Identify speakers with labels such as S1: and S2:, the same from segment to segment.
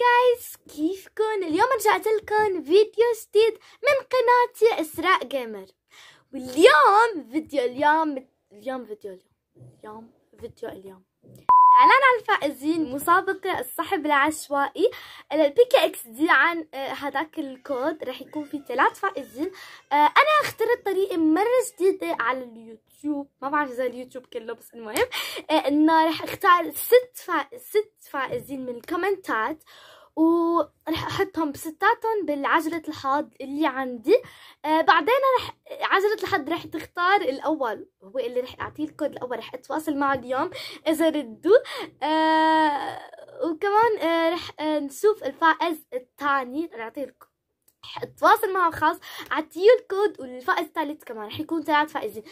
S1: جايز كيفكن اليوم رجعت لكم فيديو جديد من قناتي اسراء جيمر واليوم فيديو اليوم اليوم فيديو اليوم اليوم فيديو اليوم اعلان عن الفائزين مسابقة الصحب العشوائي البيكا اكس دي عن آه، هذاك الكود رح يكون في ثلاث فائزين آه، انا اخترت طريقة مرة جديدة على اليوتيوب ما بعرف اذا اليوتيوب كله بس المهم آه، انه رح اختار ست فائز ست فائزين من الكومنتات ورح احطهم بستاتهم بالعجلة الحظ اللي عندي آه بعدين رح عجلة الحظ رح تختار الاول هو اللي رح اعطيه الكود الاول رح اتواصل معه اليوم اذا ردوا آه وكمان آه رح آه، نشوف الفائز الثاني رح اعطيه الكود اتواصل معه خاص اعطيه الكود والفائز الثالث كمان رح يكون ثلاث فائزين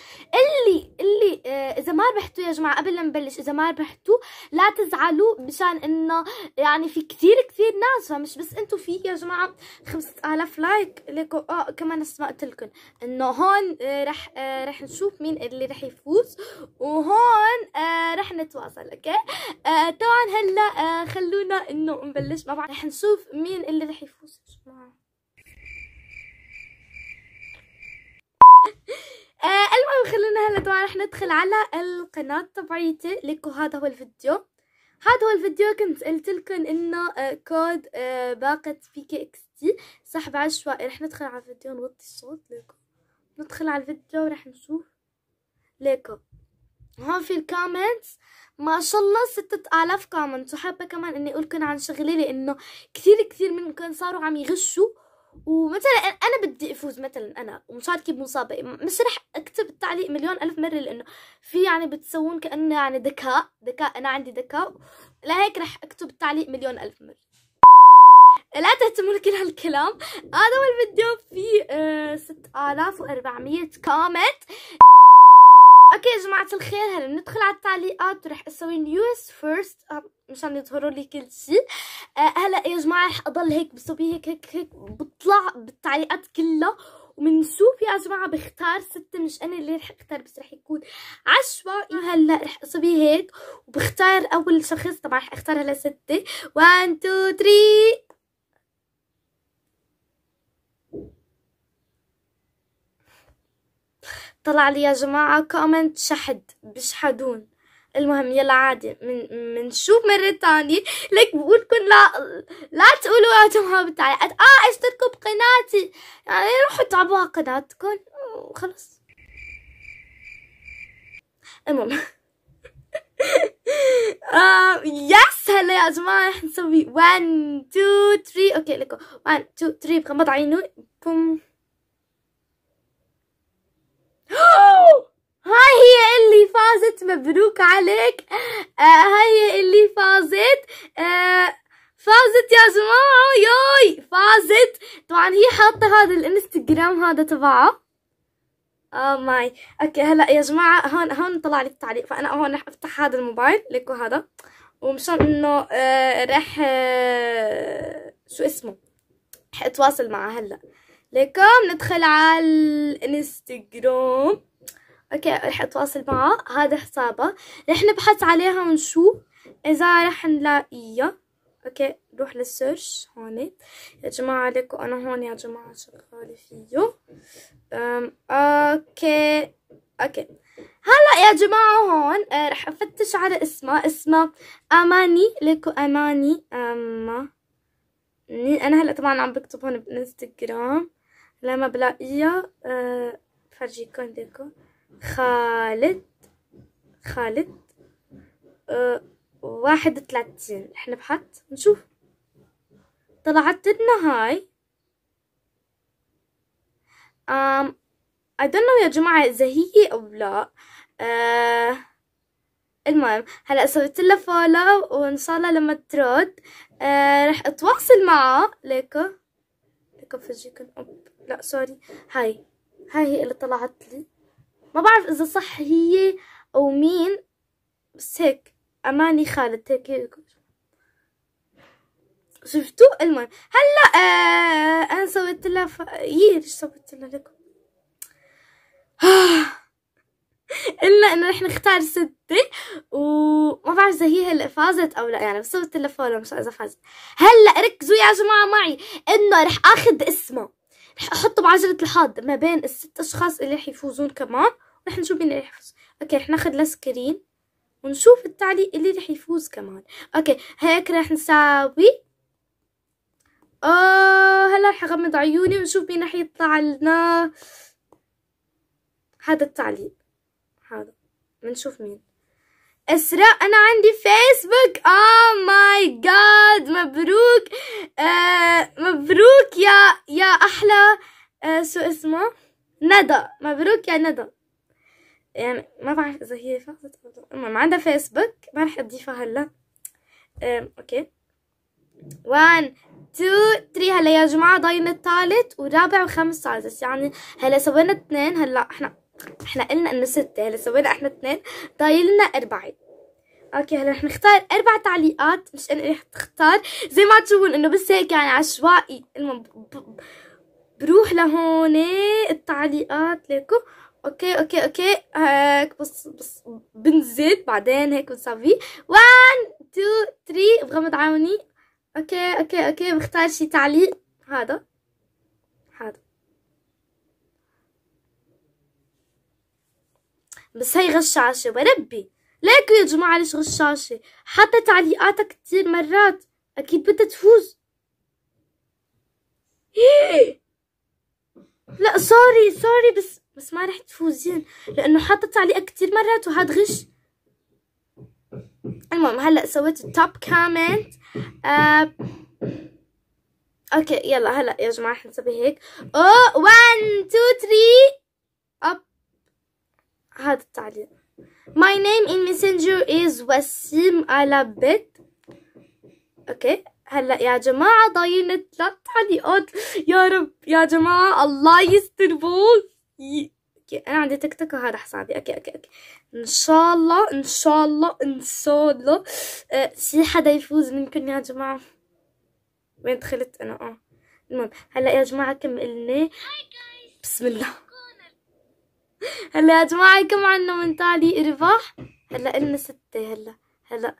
S1: اللي اللي آه اذا ما ربحتوا يا جماعه قبل ما نبلش اذا ما ربحتوا لا تزعلوا مشان انه يعني في كثير كثير ناس فمش بس انتم في يا جماعه 5000 لايك لكم اه كمان نفس ما لكم انه هون آه رح آه رح نشوف مين اللي رح يفوز وهون آه رح نتواصل اوكي آه طبعا هلا آه خلونا انه نبلش مع بعض رح نشوف مين اللي رح يفوز يا جماعه آه، المهم خلينا هلا طبعا رح ندخل على القناة تبعيتي لكم هذا هو الفيديو هذا هو الفيديو كنت قلت لكم انه آه، كود آه، باقة بي كي اكس تي سحب عشوائي رح ندخل على الفيديو نوطي الصوت لكم ندخل على الفيديو ورح نشوف لكم هون في الكومنتس ما شاء الله ستة آلاف كومنت وحابة كمان اني اقولكن عن شغلي لانه كثير كثير منكم صاروا عم يغشوا ومثلا انا بدي افوز مثلا انا ومشاركه بمسابقه مش رح اكتب التعليق مليون الف مره لانه في يعني بتسوون كانه يعني ذكاء ذكاء انا عندي ذكاء لهيك رح اكتب التعليق مليون الف مره لا تهتموا لكل هالكلام هذا هو الفيديو فيه آه 6400 كومنت اوكي يا جماعه الخير هلا ندخل على التعليقات ورح اسوي نيوز فيرست مشان يظهروا لي كل شيء آه، هلا يا جماعه رح اضل هيك بسوي هيك هيك هيك بطلع بالتعليقات كلها ومنشوف يا جماعه بختار ستة مش انا اللي رح اختار بس رح يكون عشوائي هلا رح اسوي هيك وبختار اول شخص طبعا رح اختار هلا ستة 1 2 3 طلع لي يا جماعه كومنت شحد بشحدون المهم يلا عادي من منشوف مرة تانية لك بقولكم لا لا تقولوا يا جماعة بالتعليقات اه اشتركوا بقناتي يعني روحوا تعبوها قناتكم وخلص المهم آه يس هلا يا جماعة رح نسوي 1 2 3 اوكي لكم 1 2 3 بغمض عيني بوم آه، هاي هي اللي فازت مبروك عليك آه هاي هي اللي فازت آه فازت يا جماعة ياي فازت طبعا هي حاطة هذا الانستغرام هذا تبعها اه oh ماي اوكي هلا يا جماعة هون هون طلع لي التعليق فانا هون رح افتح هذا الموبايل لكو هذا ومشان انه آه رح آه شو اسمه رح اتواصل معه هلا لكم ندخل على الانستغرام اوكي رح اتواصل معه هذا حسابه رح نبحث عليها ونشوف اذا رح نلاقيها اوكي نروح للسيرش هون يا جماعة عليكم انا هون يا جماعة شغالة فيه أم اوكي اوكي هلا يا جماعة هون آه رح افتش على اسمها اسمها اماني ليكو اماني اما انا هلا طبعا عم بكتب هون بالانستغرام لما بلاقيها أه فرجيكم ليكو خالد خالد آه، واحد وثلاثين احنا بحط نشوف طلعت لنا هاي ام اي دون يا جماعة إذا هي أو لا أه المهم هلا سويت لها فولو وإن شاء الله لما ترد أه رح أتواصل معها ليكو ليكو فجيكن أب لا سوري هاي هاي هي اللي طلعت لي ما بعرف اذا صح هي او مين بس هيك اماني خالد هيك هيك شفتوا المهم هلا آه انا سويت لها ف... يير سويت لها لكم قلنا انه رح نختار ستة وما بعرف اذا هي هلا فازت او لا يعني بس سويت لها فولو مش اذا فازت هلا ركزوا يا جماعة معي انه رح اخذ اسمه رح احطه بعجلة الحظ ما بين الست اشخاص اللي رح يفوزون كمان ورح نشوف مين اللي رح يفوز اوكي رح ناخذ السكرين ونشوف التعليق اللي رح يفوز كمان اوكي هيك رح نساوي آه هلا رح اغمض عيوني ونشوف مين رح يطلع لنا هذا التعليق هذا بنشوف مين اسراء انا عندي فيسبوك اه ماي جاد مبروك آه مبروك يا يا احلى آه شو اسمه ندى مبروك يا ندى يعني ما بعرف اذا هي فازت او المهم عندها فيسبوك ما رح اضيفها هلا آه اوكي 1 2 3 هلا يا جماعه ضاين الثالث والرابع وخامس سادس يعني هلا سوينا اثنين هلا احنا احنا قلنا انه ستة هلا سوينا احنا اثنين ضايلنا اربعة اوكي هلا رح نختار اربع تعليقات مش انا رح تختار زي ما تشوفون انه بس هيك يعني عشوائي المهم بروح لهون التعليقات ليكو اوكي اوكي اوكي هيك بص بص بنزل بعدين هيك بنصفي 1 2 3 بغمض عيوني اوكي اوكي اوكي بختار شي تعليق هذا بس هي غشاشة وربي ليكوا يا جماعة ليش غشاشة حتى تعليقاتها كتير مرات أكيد بدها تفوز لا سوري سوري بس بس ما رح تفوزين لأنه حاطة تعليق كتير مرات وهاد غش المهم هلا سويت التوب كومنت آه اوكي يلا هلا يا جماعه حنسوي هيك او 1 2 3 اب هذا التعليق My name in messenger is وسيم ألبت أوكي هلا يا جماعة ضاينة ثلاث تعليقات يا رب يا جماعة الله يستر بول اوكي انا عندي تيك توك وهذا حسابي اوكي اوكي اوكي ان شاء الله ان شاء الله ان شاء الله أه حدا يفوز منكم يا جماعه وين دخلت انا اه المهم هلا يا جماعه كملنا بسم الله هلا يا جماعة كم عنا من تالي ربح هلا إلنا ستة هلا هلا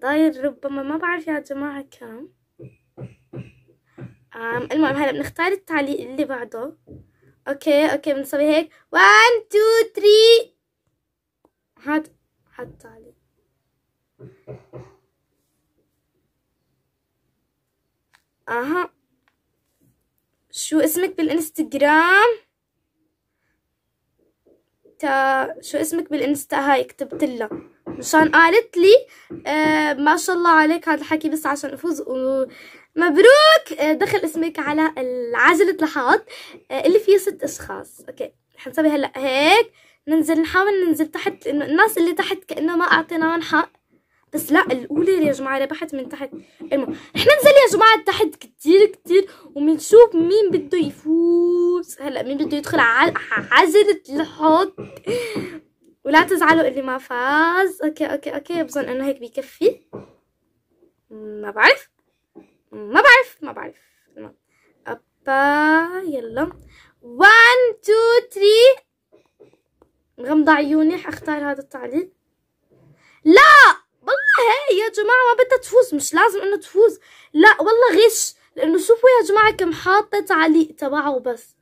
S1: ضاير ربما ما بعرف يا جماعة كم أم المهم هلا بنختار التعليق اللي بعده اوكي اوكي بنسوي هيك 1 2 3 هاد هاد التعليق اها شو اسمك بالانستغرام انت شو اسمك بالانستا هاي كتبت لها مشان قالت لي آه، ما شاء الله عليك هذا الحكي بس عشان افوز ومبروك آه، دخل اسمك على العجلة آه، لحاط اللي فيه ست اشخاص اوكي حنسوي هلا هيك ننزل نحاول ننزل تحت لانه الناس اللي تحت كانه ما اعطيناهم حق بس لا الاولى يا جماعه ربحت من تحت المهم احنا نزل يا جماعه تحت كتير كتير وبنشوف مين بده يفوز هلا مين بده يدخل على حزرة الحوض ولا تزعلوا اللي ما فاز اوكي اوكي اوكي بظن انه هيك بيكفي ما بعرف ما بعرف ما بعرف ابا يلا 1 2 3 مغمضة عيوني حختار هذا التعليق لا ها يا جماعه ما بدها تفوز مش لازم انه تفوز لا والله غش لانه شوفوا يا جماعه كم حاطه تعليق تبعه بس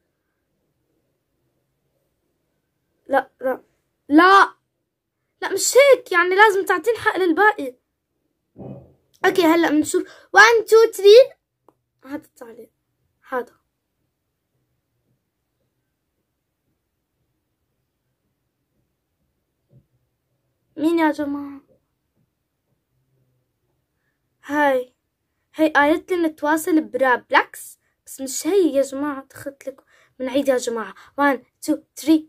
S1: لا لا لا لا مش هيك يعني لازم تعطين حق للباقي اوكي هلا بنشوف 1 2 3 هذا التعليق هذا مين يا جماعه هاي هاي قالت لي نتواصل برابلكس بس مش هي يا جماعة دخلت لكم بنعيد يا جماعة وان تو تري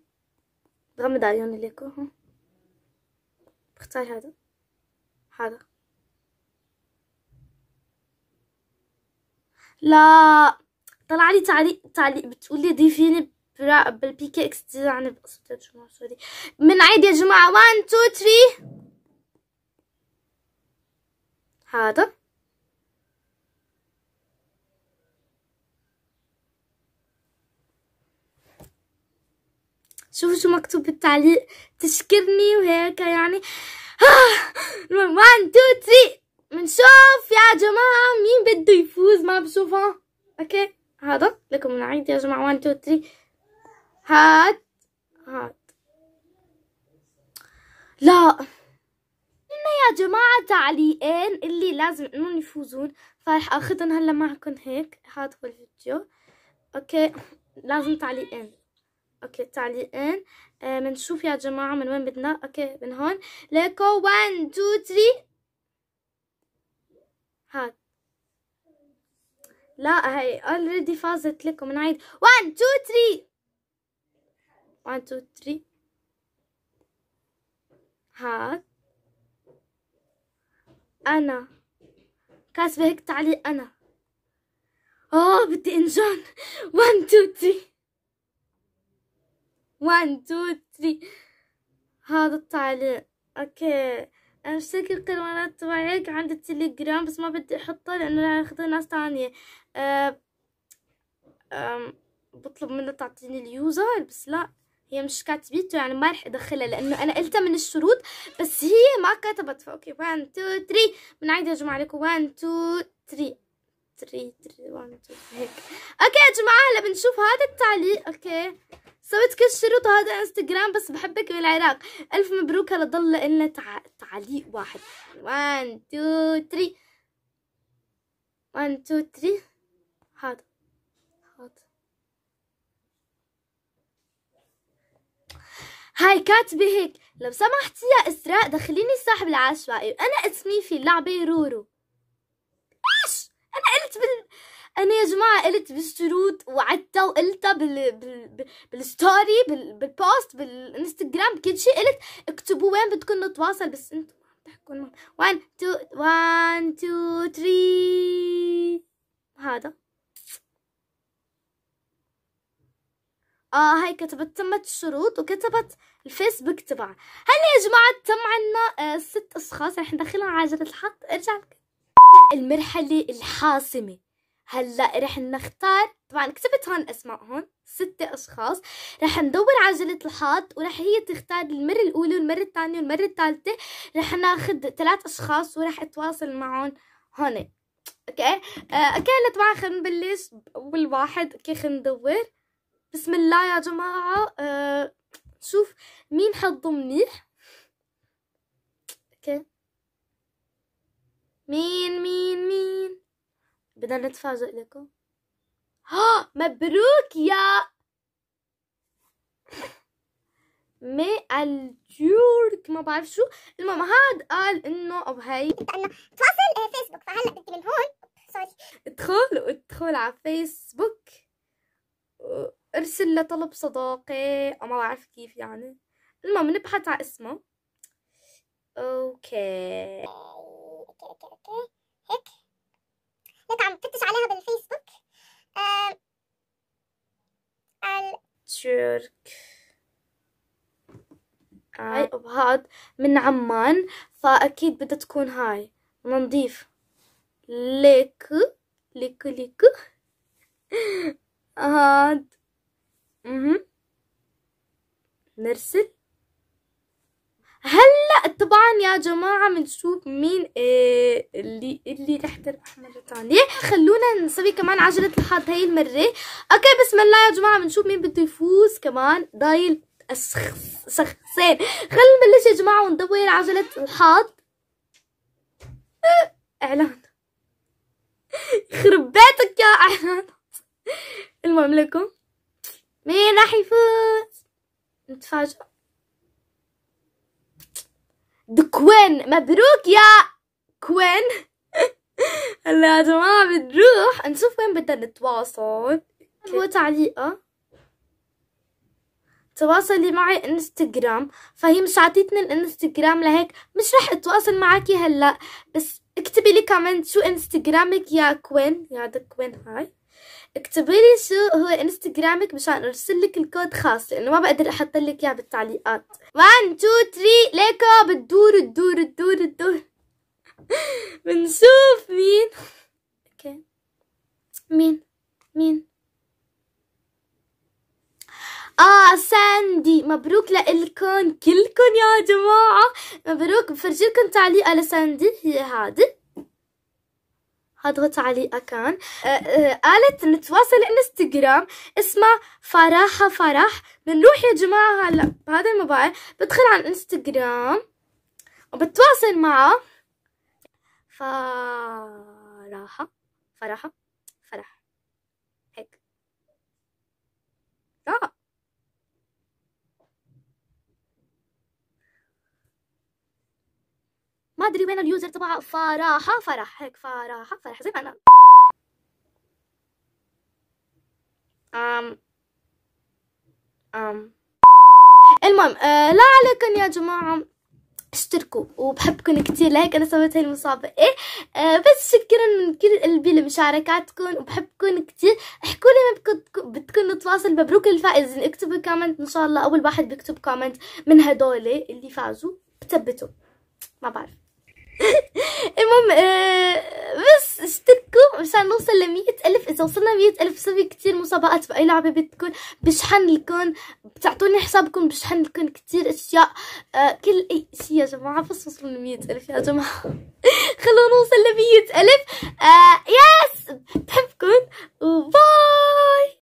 S1: بغمض عيوني لكم بختار هذا هذا لا طلع لي تعليق تعليق بتقول لي ضيفيني بالبي كي اكس ديزاين بقصد يا جماعة سوري بنعيد يا جماعة وان تو تري هذا شوفوا شو مكتوب بالتعليق تشكرني وهيك يعني وان تو تري بنشوف يا جماعة مين بده يفوز ما بشوفه اوكي هذا لكم العيد يا جماعة وان تو تري هات هات لا يا جماعة تعليقين اللي لازم انهم يفوزون فرح اخذهم هلا معكم هيك هذا هو الفيديو اوكي لازم تعليقين اوكي تعليقين بنشوف آه يا جماعة من وين بدنا اوكي من هون ليكو 1 2 3 هاد لا هي اوريدي فازت لكم من عيد 1 2 3 1 2 3 هاد أنا كاتبة هيك تعليق أنا آه بدي إنجان 1 2 3 1 2 3 هذا التعليق أوكي أنا اشترك القنوات تبعك عند التليجرام بس ما بدي أحطها لأنه راح ياخذها ناس ثانيه أه أه. بطلب منه تعطيني اليوزر بس لأ هي مش كاتبيته يعني ما رح ادخلها لانه انا قلتها من الشروط بس هي ما كتبت فاوكي 1 2 3 بنعيد يا جماعه عليكم 1 2 3 3 3 1 2 هيك اوكي يا جماعه هلا بنشوف هذا التعليق اوكي سويت كل الشروط هذا انستغرام بس بحبك بالعراق الف مبروك هلا ضل لنا تع... تعليق واحد 1 2 3 1 2 3 هذا هاي كاتبة هيك لو سمحتي يا إسراء دخليني صاحب العشوائي أنا اسمي في اللعبة رورو إيش؟ أنا قلت بال... أنا يا جماعة قلت بالشروط وعدتها وقلتها بال... بال... بالستوري بال... بالبوست بالإنستغرام كل شيء قلت اكتبوا وين بدكم نتواصل بس انتم ما بتحكوا 1 2 1 2 3 هذا آه هاي كتبت تمت الشروط وكتبت الفيسبوك تبعها هلا يا جماعة تم عنا آه ست أشخاص رح ندخلهم على عجلة الحظ ارجع المرحلة الحاسمة هلا رح نختار طبعا كتبت هون اسمائهم ستة اشخاص رح ندور عجلة الحظ ورح هي تختار المرة الاولى والمرة الثانية والمرة الثالثة رح ناخذ ثلاث اشخاص ورح اتواصل معهم هون اوكي آه اوكي هلا طبعا خلينا نبلش اول واحد اوكي خلينا ندور بسم الله يا جماعة أه شوف مين حظه منيح اوكي مين مين مين بدنا نتفاجئ لكم ها مبروك يا مي الجورك ما بعرف شو المهم هاد قال انه او هي انه تواصل آه، فيسبوك فهلا بدي من هون سوري ادخل ادخل على فيسبوك ارسل له طلب صداقة ما بعرف كيف يعني المهم نبحث على اسمه اوكي اوكي اوكي اوكي هيك هيك عم فتش عليها بالفيسبوك أه... هاي ابهاد من عمان فأكيد بدها تكون هاي نظيف ليك ليك ليك هاد اها نرسل هلا طبعا يا جماعه بنشوف مين إيه اللي اللي رح تربح مره ثانيه خلونا نسوي كمان عجله الحظ هاي المره اوكي بسم الله يا جماعه بنشوف مين بده يفوز كمان ضايل شخصين خلينا نبلش يا جماعه وندور عجله الحظ اعلان يخرب بيتك يا اعلان المهم لكم مين راح يفوز نتفاجئ دكوين مبروك يا كوين هلا يا جماعة بنروح نشوف وين بدنا نتواصل هو تعليقة تواصلي معي انستغرام فهي مش عطيتني الانستغرام لهيك مش رح اتواصل معك هلا بس اكتبي لي كمان شو انستغرامك يا كوين يا دكوين هاي اكتبي لي شو هو انستغرامك مشان ارسل لك الكود خاص لانه ما بقدر احط لك اياه بالتعليقات 1 2 3 ليكو بتدور تدور تدور تدور بنشوف مين اوكي مين مين اه ساندي مبروك لكم كلكم يا جماعة مبروك بفرجيلكن تعليقة لساندي هي هادي هضغط عليه أكان قالت نتواصل انستغرام اسمها فراحة فرح بنروح يا جماعة هلا هذا الموبايل بدخل على الانستغرام وبتواصل معه فراحة فراحة ادري وين اليوزر تبعها فراحه فرح هيك فراحه فرح زي ما انا أم أم المهم آه لا عليكم يا جماعة اشتركوا وبحبكم كتير لهيك انا سويت هاي المصابة ايه آه بس شكرا من كل قلبي لمشاركاتكم وبحبكم كتير احكوا لي ما بدكم نتواصل مبروك الفائز اكتبوا كومنت ان شاء الله اول واحد بيكتب كومنت من هدول اللي فازوا بثبتوا ما بعرف المهم آه، بس اشتركوا مشان نوصل ل ألف إذا وصلنا مية ألف سوي كتير مسابقات بأي لعبة بدكم بشحن لكم بتعطوني حسابكم بشحن لكم كتير أشياء آه كل أي شيء يا جماعة بس وصلوا ل ألف يا جماعة خلونا نوصل ل ألف آه يس بحبكم وباي